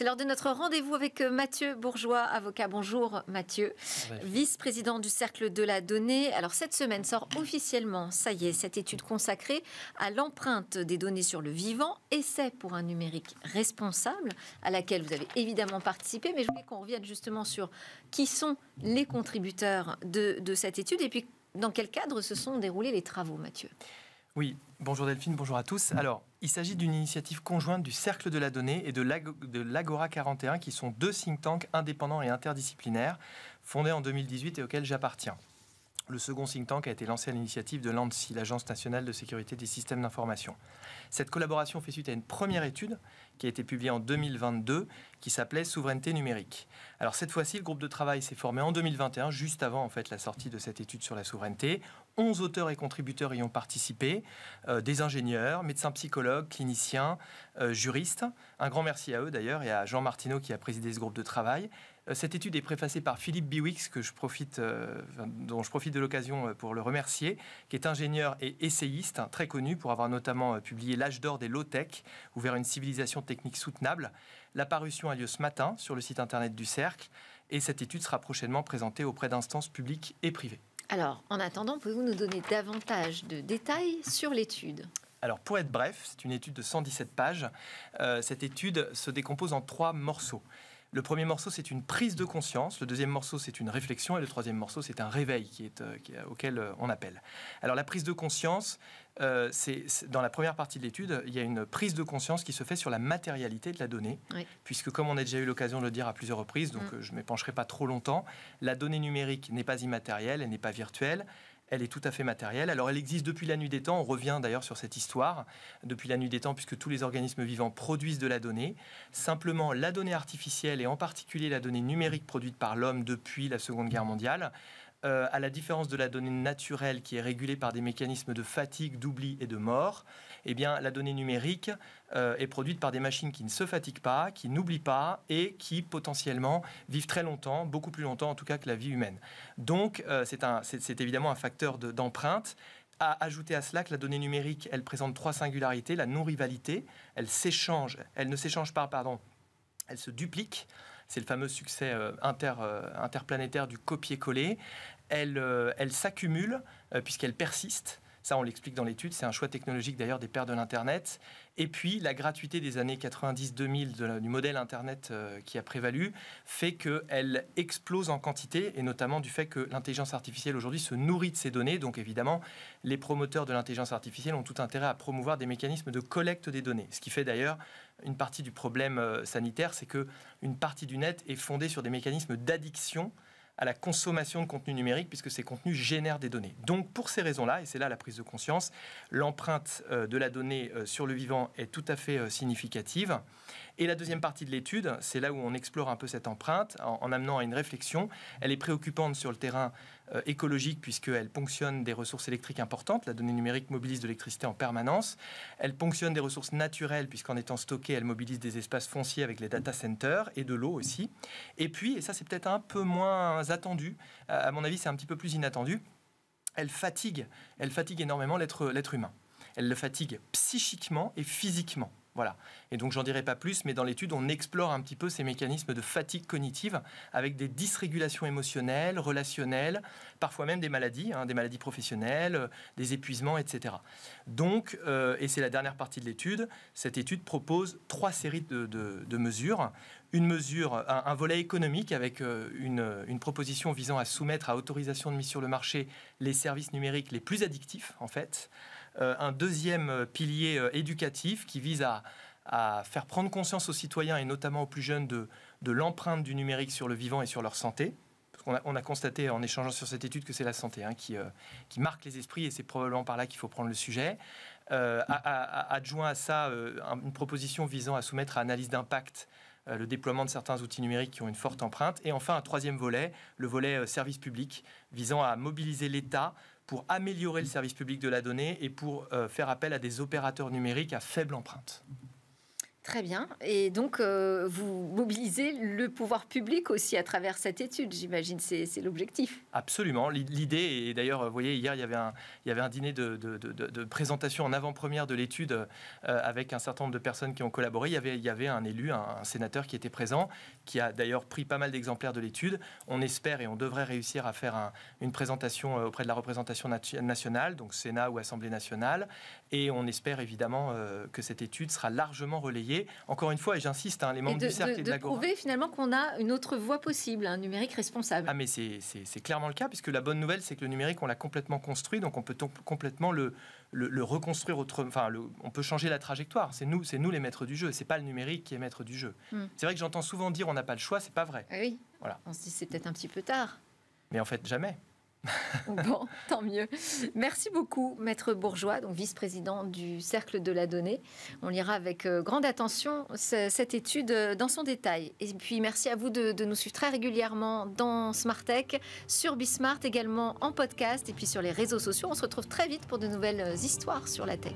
C'est lors de notre rendez-vous avec euh, Mathieu Bourgeois, avocat. Bonjour Mathieu, vice-président du Cercle de la Donnée. Alors cette semaine sort officiellement, ça y est, cette étude consacrée à l'empreinte des données sur le vivant, Et c'est pour un numérique responsable, à laquelle vous avez évidemment participé. Mais je voulais qu'on revienne justement sur qui sont les contributeurs de cette étude et puis dans quel cadre se sont déroulés les travaux, Mathieu oui, bonjour Delphine, bonjour à tous. Alors, il s'agit d'une initiative conjointe du Cercle de la Donnée et de l'Agora 41, qui sont deux think tanks indépendants et interdisciplinaires, fondés en 2018 et auxquels j'appartiens. Le second think tank a été lancé à l'initiative de l'ANSI, l'Agence nationale de sécurité des systèmes d'information. Cette collaboration fait suite à une première étude qui a été publiée en 2022 qui s'appelait Souveraineté numérique. Alors cette fois-ci, le groupe de travail s'est formé en 2021, juste avant en fait la sortie de cette étude sur la souveraineté. 11 auteurs et contributeurs y ont participé, euh, des ingénieurs, médecins psychologues, cliniciens, euh, juristes. Un grand merci à eux d'ailleurs et à Jean Martineau qui a présidé ce groupe de travail. Euh, cette étude est préfacée par Philippe Biwix, euh, dont je profite de l'occasion euh, pour le remercier, qui est ingénieur et essayiste, hein, très connu pour avoir notamment publié L'âge d'or des low-tech, ou vers une civilisation technique soutenable. La parution a lieu ce matin sur le site internet du Cercle, et cette étude sera prochainement présentée auprès d'instances publiques et privées. Alors, en attendant, pouvez-vous nous donner davantage de détails sur l'étude alors pour être bref, c'est une étude de 117 pages. cette étude se décompose en trois morceaux. Le premier morceau, c'est une prise de conscience. Le deuxième morceau, c'est une réflexion. Et le troisième morceau, c'est un réveil euh, auquel euh, on appelle. Alors, la prise de conscience, euh, c'est dans la première partie de l'étude, il y a une prise de conscience qui se fait sur la matérialité de la donnée. Puisque, comme on a déjà eu l'occasion de le dire à plusieurs reprises, donc mm. je ne m'épancherai pas trop longtemps, la donnée numérique n'est pas immatérielle, elle n'est pas virtuelle elle est tout à fait matérielle. Alors elle existe depuis la nuit des temps, on revient d'ailleurs sur cette histoire, depuis la nuit des temps, puisque tous les organismes vivants produisent de la donnée. Simplement, la donnée artificielle, et en particulier la donnée numérique produite par l'homme depuis la Seconde Guerre mondiale, euh, à la différence de la donnée naturelle qui est régulée par des mécanismes de fatigue, d'oubli et de mort, eh bien, la donnée numérique euh, est produite par des machines qui ne se fatiguent pas, qui n'oublient pas et qui potentiellement vivent très longtemps, beaucoup plus longtemps en tout cas que la vie humaine. Donc euh, c'est évidemment un facteur d'empreinte. à ajouter à cela que la donnée numérique, elle présente trois singularités, la non-rivalité, elle s'échange, elle ne s'échange pas, pardon, elle se duplique, c'est le fameux succès euh, euh, interplanétaire du copier-coller. elle euh, s'accumule puisqu'elle persiste. Ça, on l'explique dans l'étude. C'est un choix technologique d'ailleurs des pères de l'Internet. Et puis, la gratuité des années 90-2000 du modèle Internet euh, qui a prévalu fait qu'elle explose en quantité, et notamment du fait que l'intelligence artificielle aujourd'hui se nourrit de ces données. Donc, évidemment, les promoteurs de l'intelligence artificielle ont tout intérêt à promouvoir des mécanismes de collecte des données. Ce qui fait d'ailleurs une partie du problème euh, sanitaire, c'est que une partie du net est fondée sur des mécanismes d'addiction à la consommation de contenu numérique, puisque ces contenus génèrent des données. Donc pour ces raisons-là, et c'est là la prise de conscience, l'empreinte euh, de la donnée euh, sur le vivant est tout à fait euh, significative. Et la deuxième partie de l'étude, c'est là où on explore un peu cette empreinte en, en amenant à une réflexion. Elle est préoccupante sur le terrain euh, écologique puisqu'elle ponctionne des ressources électriques importantes. La donnée numérique mobilise de l'électricité en permanence. Elle ponctionne des ressources naturelles puisqu'en étant stockée, elle mobilise des espaces fonciers avec les data centers et de l'eau aussi. Et puis, et ça c'est peut-être un peu moins attendu, à mon avis c'est un petit peu plus inattendu, elle fatigue, elle fatigue énormément l'être humain. Elle le fatigue psychiquement et physiquement. Voilà. Et donc j'en dirai pas plus, mais dans l'étude, on explore un petit peu ces mécanismes de fatigue cognitive avec des dysrégulations émotionnelles, relationnelles, parfois même des maladies, hein, des maladies professionnelles, euh, des épuisements, etc. Donc, euh, et c'est la dernière partie de l'étude, cette étude propose trois séries de mesures une mesure, un, volet économique avec euh, une, proposition visant à soumettre à autorisation de mise sur le marché les services numériques les plus addictifs, en fait. Euh, un deuxième euh, pilier éducatif qui vise à, faire prendre conscience aux citoyens et notamment aux plus jeunes de, l'empreinte du numérique sur le vivant et sur leur santé. on, a, constaté en échangeant sur cette étude que c'est la santé hein, qui, marque les esprits et c'est probablement par là qu'il faut prendre le sujet. adjoint à ça une proposition visant à soumettre à analyse d'impact euh, le déploiement de certains outils numériques qui ont une forte empreinte. Et enfin, un troisième volet, le volet euh, service public, visant à mobiliser l'État pour améliorer le service public de la donnée et pour euh, faire appel à des opérateurs numériques à faible empreinte. Très bien. Et donc, euh, vous mobilisez le pouvoir public aussi à travers cette étude, j'imagine, c'est, l'objectif. Absolument. L'idée, et d'ailleurs, vous voyez, hier, il y avait un, il y avait un dîner de, présentation en avant-première de l'étude euh, avec un certain nombre de personnes qui ont collaboré. Il y avait, il y avait un élu, un, sénateur qui était présent, qui a d'ailleurs pris pas mal d'exemplaires de l'étude. On espère et on devrait réussir à faire une présentation euh, auprès de la représentation nationale, donc Sénat ou Assemblée nationale. Et on espère évidemment que cette étude sera largement relayée encore une fois, et j'insiste, hein, les membres du cercle de, la de, de prouver finalement qu'on a une autre voie possible, un numérique responsable. Ah mais c'est clairement le cas, puisque la bonne nouvelle, c'est que le numérique, on l'a complètement construit, donc on peut complètement le, le, reconstruire autrement. Enfin, on peut changer la trajectoire. C'est nous, c'est nous les maîtres du jeu. C'est pas le numérique qui est maître du jeu. Hmm. C'est vrai que j'entends souvent dire on n'a pas le choix. C'est pas vrai. Ah oui. Voilà. On se dit c'est peut-être un petit peu tard. Mais en fait, jamais. bon, tant mieux. Merci beaucoup, Maître Bourgeois, donc vice-président du Cercle de la Donnée. On lira avec euh, grande attention cette étude euh, dans son détail. Et puis, merci à vous de, nous suivre très régulièrement dans Smart sur Bismart également en podcast et puis sur les réseaux sociaux. On se retrouve très vite pour de nouvelles euh, histoires sur la tech.